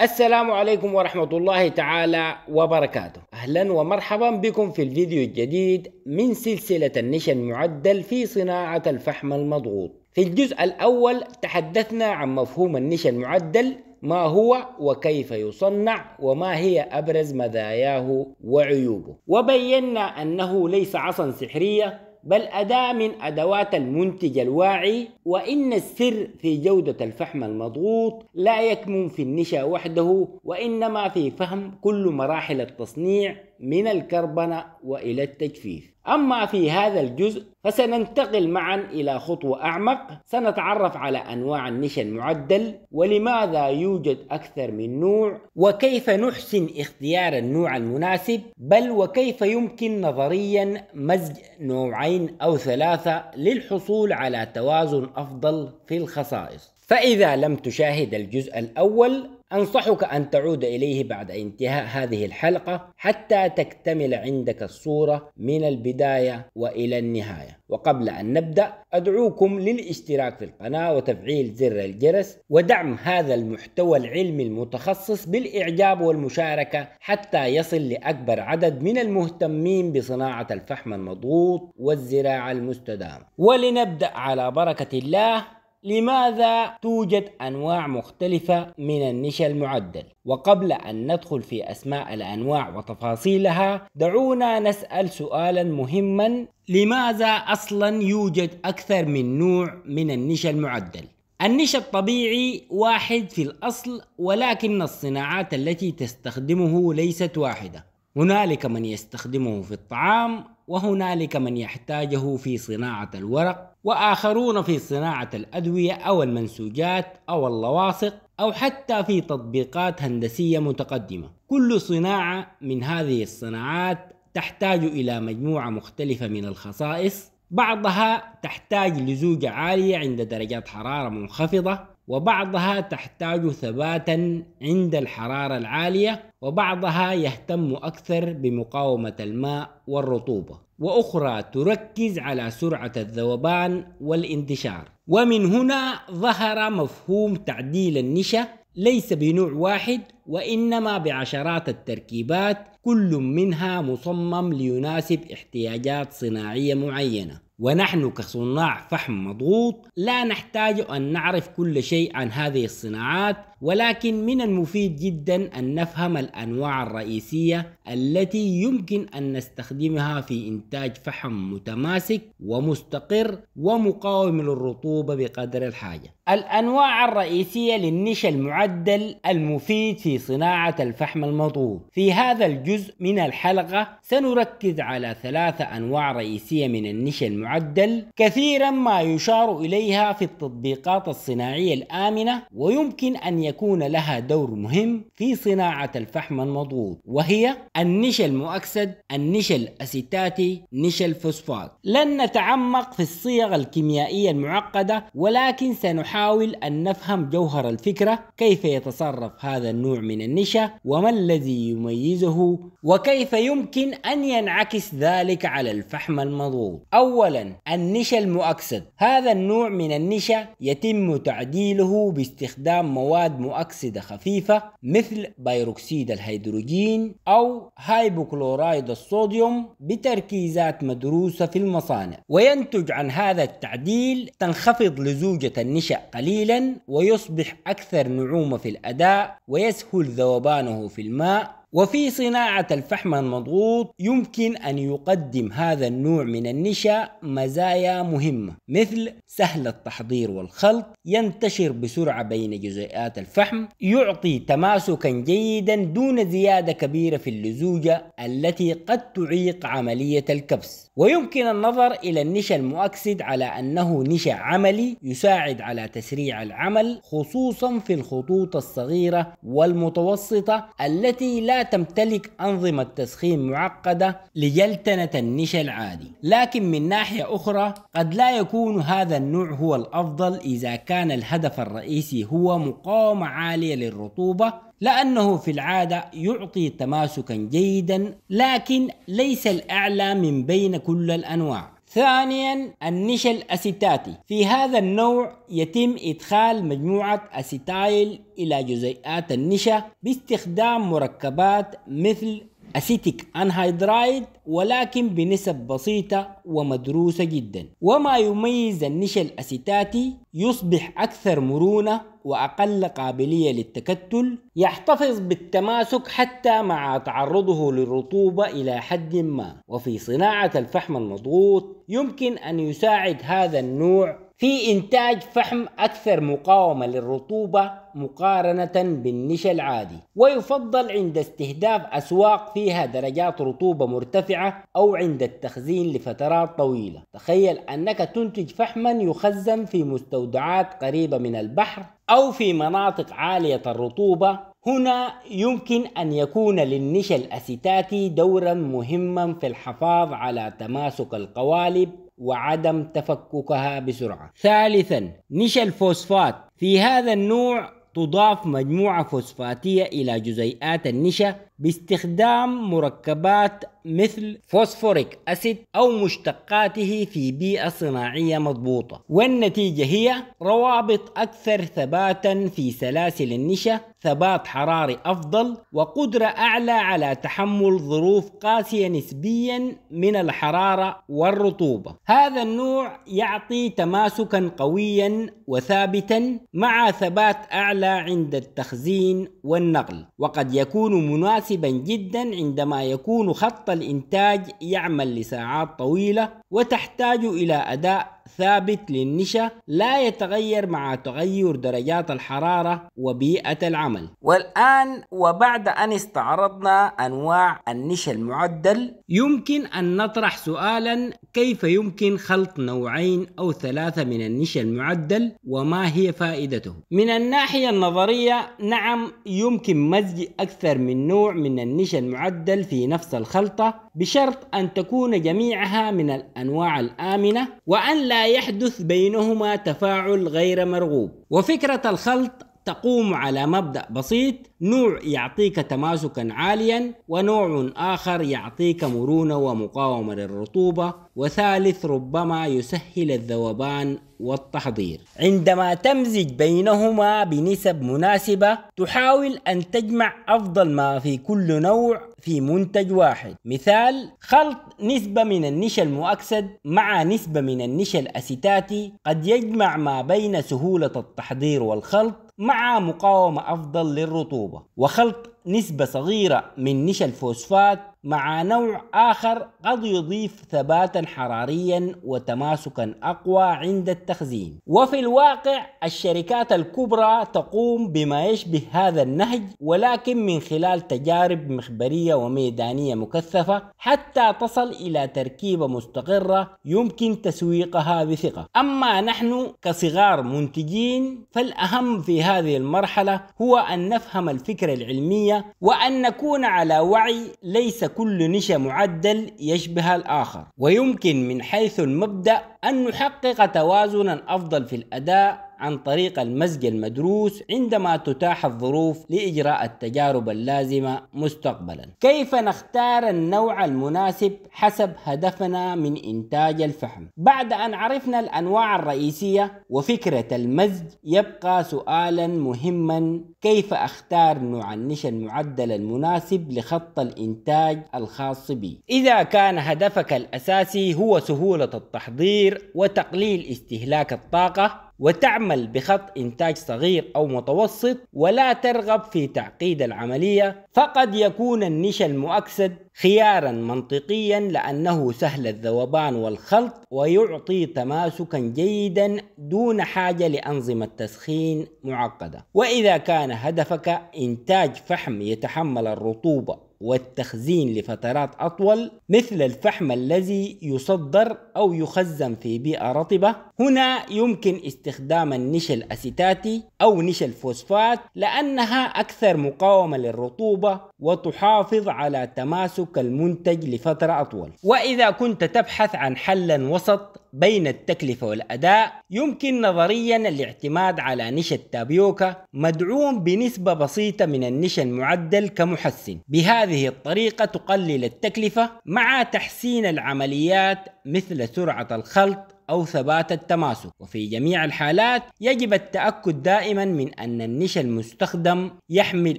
السلام عليكم ورحمة الله تعالى وبركاته أهلا ومرحبا بكم في الفيديو الجديد من سلسلة النشا المعدل في صناعة الفحم المضغوط في الجزء الأول تحدثنا عن مفهوم النشا المعدل ما هو وكيف يصنع وما هي أبرز مزاياه وعيوبه وبينا أنه ليس عصا سحرية بل أداة من أدوات المنتج الواعي وإن السر في جودة الفحم المضغوط لا يكمن في النشا وحده وإنما في فهم كل مراحل التصنيع من الكربنة وإلى التجفيف أما في هذا الجزء فسننتقل معا إلى خطوة أعمق سنتعرف على أنواع النشا المعدل ولماذا يوجد أكثر من نوع وكيف نحسن اختيار النوع المناسب بل وكيف يمكن نظريا مزج نوعين أو ثلاثة للحصول على توازن أفضل في الخصائص فإذا لم تشاهد الجزء الأول أنصحك أن تعود إليه بعد انتهاء هذه الحلقة حتى تكتمل عندك الصورة من البداية وإلى النهاية وقبل أن نبدأ أدعوكم للاشتراك في القناة وتفعيل زر الجرس ودعم هذا المحتوى العلمي المتخصص بالإعجاب والمشاركة حتى يصل لأكبر عدد من المهتمين بصناعة الفحم المضغوط والزراعة المستدامة ولنبدأ على بركة الله لماذا توجد أنواع مختلفة من النشا المعدل؟ وقبل أن ندخل في أسماء الأنواع وتفاصيلها دعونا نسأل سؤالا مهما لماذا أصلا يوجد أكثر من نوع من النشا المعدل؟ النشا الطبيعي واحد في الأصل ولكن الصناعات التي تستخدمه ليست واحدة هنالك من يستخدمه في الطعام وهنالك من يحتاجه في صناعة الورق وآخرون في صناعة الأدوية أو المنسوجات أو اللواصق أو حتى في تطبيقات هندسية متقدمة كل صناعة من هذه الصناعات تحتاج إلى مجموعة مختلفة من الخصائص بعضها تحتاج لزوجة عالية عند درجات حرارة منخفضة وبعضها تحتاج ثباتا عند الحرارة العالية وبعضها يهتم أكثر بمقاومة الماء والرطوبة وأخرى تركز على سرعة الذوبان والانتشار ومن هنا ظهر مفهوم تعديل النشا ليس بنوع واحد وإنما بعشرات التركيبات كل منها مصمم ليناسب احتياجات صناعية معينة ونحن كصناع فحم مضغوط لا نحتاج أن نعرف كل شيء عن هذه الصناعات ولكن من المفيد جدا أن نفهم الأنواع الرئيسية التي يمكن أن نستخدمها في إنتاج فحم متماسك ومستقر ومقاوم للرطوبة بقدر الحاجة الأنواع الرئيسية للنشا المعدل المفيد في صناعة الفحم المطوب في هذا الجزء من الحلقة سنركز على ثلاثة أنواع رئيسية من النشا المعدل كثيرا ما يشار إليها في التطبيقات الصناعية الآمنة ويمكن أن يكون لها دور مهم في صناعة الفحم المضغوط وهي النشا المؤكسد النشا الأسيتاتي نشا الفوسفات لن نتعمق في الصيغ الكيميائية المعقدة ولكن سنحاول أن نفهم جوهر الفكرة كيف يتصرف هذا النوع من النشا وما الذي يميزه وكيف يمكن أن ينعكس ذلك على الفحم المضغوط أولا النشا المؤكسد هذا النوع من النشا يتم تعديله باستخدام مواد مواد مؤكسدة خفيفة مثل بيروكسيد الهيدروجين أو هايبوكلورايد الصوديوم بتركيزات مدروسة في المصانع وينتج عن هذا التعديل تنخفض لزوجة النشأ قليلا ويصبح أكثر نعومة في الأداء ويسهل ذوبانه في الماء وفي صناعة الفحم المضغوط يمكن أن يقدم هذا النوع من النشا مزايا مهمة مثل سهل التحضير والخلط ينتشر بسرعة بين جزيئات الفحم يعطي تماسكا جيدا دون زيادة كبيرة في اللزوجة التي قد تعيق عملية الكبس ويمكن النظر إلى النشا المؤكسد على أنه نشا عملي يساعد على تسريع العمل خصوصا في الخطوط الصغيرة والمتوسطة التي لا تمتلك أنظمة تسخين معقدة لجلتنة النشا العادي لكن من ناحية أخرى قد لا يكون هذا النوع هو الأفضل إذا كان الهدف الرئيسي هو مقاومة عالية للرطوبة لأنه في العادة يعطي تماسكا جيدا لكن ليس الأعلى من بين كل الأنواع ثانيا النشا الاسيتاتي في هذا النوع يتم إدخال مجموعة أسيتايل إلى جزيئات النشا باستخدام مركبات مثل أسيتيك أنهيدرايد ولكن بنسب بسيطة ومدروسة جدا وما يميز النشا الأسيتاتي يصبح أكثر مرونة وأقل قابلية للتكتل يحتفظ بالتماسك حتى مع تعرضه للرطوبة إلى حد ما وفي صناعة الفحم المضغوط يمكن أن يساعد هذا النوع في إنتاج فحم أكثر مقاومة للرطوبة مقارنة بالنشا العادي ويفضل عند استهداف أسواق فيها درجات رطوبة مرتفعة أو عند التخزين لفترات طويلة تخيل أنك تنتج فحما يخزن في مستودعات قريبة من البحر أو في مناطق عالية الرطوبة هنا يمكن أن يكون للنشا الأسيتاتي دورا مهما في الحفاظ على تماسك القوالب وعدم تفككها بسرعة ثالثا نشا الفوسفات في هذا النوع تضاف مجموعة فوسفاتية إلى جزيئات النشا باستخدام مركبات مثل فوسفوريك أسيد أو مشتقاته في بيئة صناعية مضبوطة والنتيجة هي روابط أكثر ثباتا في سلاسل النشا ثبات حراري أفضل وقدرة أعلى على تحمل ظروف قاسية نسبيا من الحرارة والرطوبة هذا النوع يعطي تماسكا قويا وثابتا مع ثبات أعلى عند التخزين والنقل وقد يكون مناسبا مناسبا جدا عندما يكون خط الإنتاج يعمل لساعات طويلة وتحتاج إلى أداء ثابت للنشا لا يتغير مع تغير درجات الحرارة وبيئة العمل والآن وبعد أن استعرضنا أنواع النشا المعدل يمكن أن نطرح سؤالا كيف يمكن خلط نوعين أو ثلاثة من النشا المعدل وما هي فائدته من الناحية النظرية نعم يمكن مزج أكثر من نوع من النشا المعدل في نفس الخلطة بشرط أن تكون جميعها من الأنواع الآمنة وأن لا لا يحدث بينهما تفاعل غير مرغوب وفكرة الخلط تقوم على مبدأ بسيط نوع يعطيك تماسكا عاليا ونوع آخر يعطيك مرونة ومقاومة للرطوبة وثالث ربما يسهل الذوبان والتحضير عندما تمزج بينهما بنسب مناسبة تحاول أن تجمع أفضل ما في كل نوع في منتج واحد مثال خلط نسبة من النشا المؤكسد مع نسبة من النشا الأسيتاتي قد يجمع ما بين سهولة التحضير والخلط مع مقاومة أفضل للرطوبة وخلط نسبة صغيرة من نشا الفوسفات مع نوع آخر قد يضيف ثباتا حراريا وتماسكا أقوى عند التخزين وفي الواقع الشركات الكبرى تقوم بما يشبه هذا النهج ولكن من خلال تجارب مخبرية وميدانية مكثفة حتى تصل إلى تركيبة مستقرة يمكن تسويقها بثقة أما نحن كصغار منتجين فالأهم في هذه المرحلة هو أن نفهم الفكرة العلمية وأن نكون على وعي ليس كل نشا معدل يشبه الآخر ويمكن من حيث المبدأ أن نحقق توازنا أفضل في الأداء عن طريق المزج المدروس عندما تتاح الظروف لإجراء التجارب اللازمة مستقبلا كيف نختار النوع المناسب حسب هدفنا من إنتاج الفحم بعد أن عرفنا الأنواع الرئيسية وفكرة المزج يبقى سؤالا مهما كيف أختار نوع النشا المعدل المناسب لخط الإنتاج الخاص بي إذا كان هدفك الأساسي هو سهولة التحضير وتقليل استهلاك الطاقة وتعمل بخط إنتاج صغير أو متوسط ولا ترغب في تعقيد العملية فقد يكون النشا المؤكسد خيارا منطقيا لأنه سهل الذوبان والخلط ويعطي تماسكا جيدا دون حاجة لأنظمة تسخين معقدة وإذا كان هدفك إنتاج فحم يتحمل الرطوبة والتخزين لفترات أطول مثل الفحم الذي يصدر أو يخزن في بيئة رطبة هنا يمكن استخدام النشا الأسيتاتي أو نشا الفوسفات لأنها أكثر مقاومة للرطوبة وتحافظ على تماسك المنتج لفترة أطول وإذا كنت تبحث عن حل وسط بين التكلفة والأداء يمكن نظريا الاعتماد على نشا التابيوكا مدعوم بنسبة بسيطة من النشا المعدل كمحسن بهذه الطريقة تقلل التكلفة مع تحسين العمليات مثل سرعة الخلط أو ثبات التماسك وفي جميع الحالات يجب التأكد دائما من أن النش المستخدم يحمل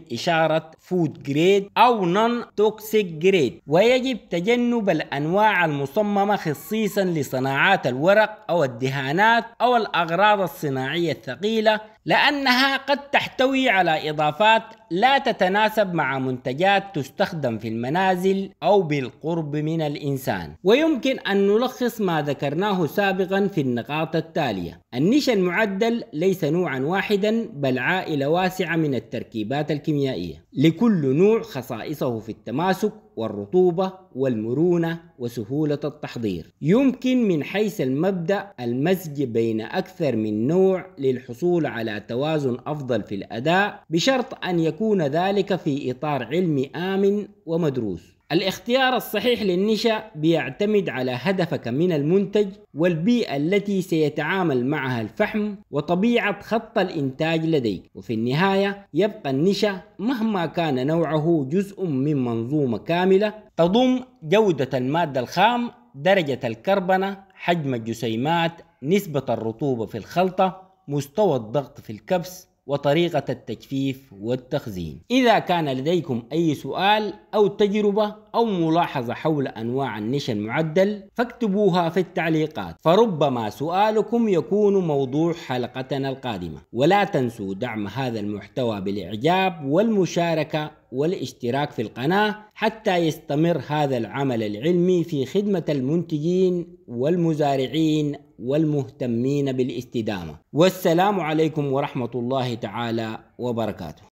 إشارة فود جريد أو نون توكسيك جريد ويجب تجنب الأنواع المصممة خصيصا لصناعات الورق أو الدهانات أو الأغراض الصناعية الثقيلة لأنها قد تحتوي على إضافات لا تتناسب مع منتجات تستخدم في المنازل أو بالقرب من الإنسان ويمكن أن نلخص ما ذكرناه سابقا في النقاط التالية النشا المعدل ليس نوعا واحدا بل عائلة واسعة من التركيبات الكيميائية لكل نوع خصائصه في التماسك والرطوبة والمرونة وسهولة التحضير. يمكن من حيث المبدأ المزج بين أكثر من نوع للحصول على توازن أفضل في الأداء بشرط أن يكون ذلك في إطار علمي آمن ومدروس. الاختيار الصحيح للنشا بيعتمد على هدفك من المنتج والبيئة التي سيتعامل معها الفحم وطبيعة خط الإنتاج لديك وفي النهاية يبقى النشا مهما كان نوعه جزء من منظومة كاملة تضم جودة المادة الخام درجة الكربنة حجم الجسيمات نسبة الرطوبة في الخلطة مستوى الضغط في الكبس وطريقة التجفيف والتخزين إذا كان لديكم أي سؤال أو تجربة أو ملاحظة حول أنواع النشا المعدل فاكتبوها في التعليقات فربما سؤالكم يكون موضوع حلقتنا القادمة ولا تنسوا دعم هذا المحتوى بالإعجاب والمشاركة والاشتراك في القناة حتى يستمر هذا العمل العلمي في خدمة المنتجين والمزارعين والمهتمين بالاستدامة والسلام عليكم ورحمة الله تعالى وبركاته